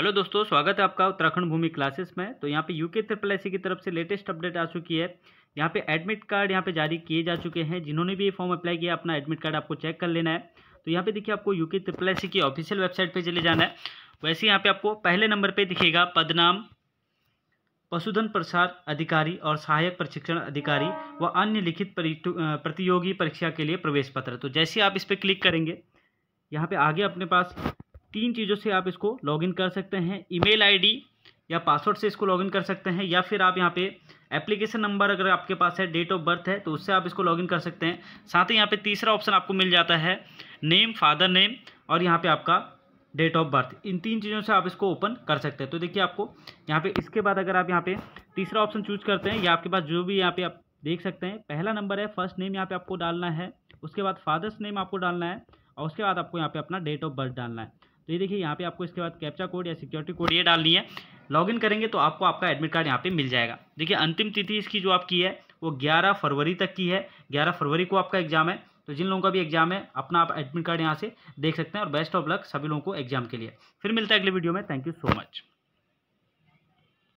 hello दोस्तों स्वागत है आपका उत्तराखंड भूमि क्लासेस में तो यहाँ पे यूके ट्रिपल एस की तरफ से लेटेस्ट अपडेट आ चुकी है यहाँ पे एडमिट कार्ड यहाँ पे जारी किए जा चुके हैं जिन्होंने भी ये फॉर्म अप्लाई किया अपना एडमिट कार्ड आपको चेक कर लेना है तो यहाँ पे देखिए आपको यूके ट्रिपल एस की ऑफिशियल वेबसाइट पर चले जाना है वैसे यहाँ पे आपको पहले नंबर पर दिखेगा पदनाम पशुधन प्रसार अधिकारी और सहायक प्रशिक्षण अधिकारी व अन्य लिखित प्रतियोगी परीक्षा के लिए प्रवेश पत्र तो जैसे आप इस पर क्लिक करेंगे यहाँ पे आगे अपने पास तीन चीज़ों से आप इसको लॉगिन कर सकते हैं ईमेल आईडी या पासवर्ड से इसको लॉगिन कर सकते हैं या फिर आप यहाँ पे एप्लीकेशन नंबर अगर आपके पास है डेट ऑफ बर्थ है तो उससे आप इसको लॉगिन कर सकते हैं साथ ही यहाँ पे तीसरा ऑप्शन आपको मिल जाता है नेम फादर नेम और यहाँ पे आपका डेट ऑफ बर्थ इन तीन चीज़ों से आप इसको ओपन कर सकते हैं तो देखिए आपको यहाँ पर इसके बाद अगर आप यहाँ पर तीसरा ऑप्शन चूज करते हैं या आपके पास जो भी यहाँ पे आप देख सकते हैं पहला नंबर है फर्स्ट नेम यहाँ पर आपको डालना है उसके बाद फादर्स नेम आपको डालना है और उसके बाद आपको यहाँ पे अपना डेट ऑफ बर्थ डालना है तो ये देखिए यहाँ पे आपको इसके बाद कैप्चा कोड या सिक्योरिटी कोड ये डालनी है लॉगिन करेंगे तो आपको आपका एडमिट कार्ड यहाँ पे मिल जाएगा देखिए अंतिम तिथि इसकी जो आपकी है वो ग्यारह फरवरी तक की है ग्यारह फरवरी को आपका एग्जाम है तो जिन लोगों का भी एग्जाम है अपना आप एडमिट कार्ड यहाँ से देख सकते हैं और बेस्ट ऑफ लक सभी लोगों को एग्जाम के लिए फिर मिलता है अगले वीडियो में थैंक यू सो मच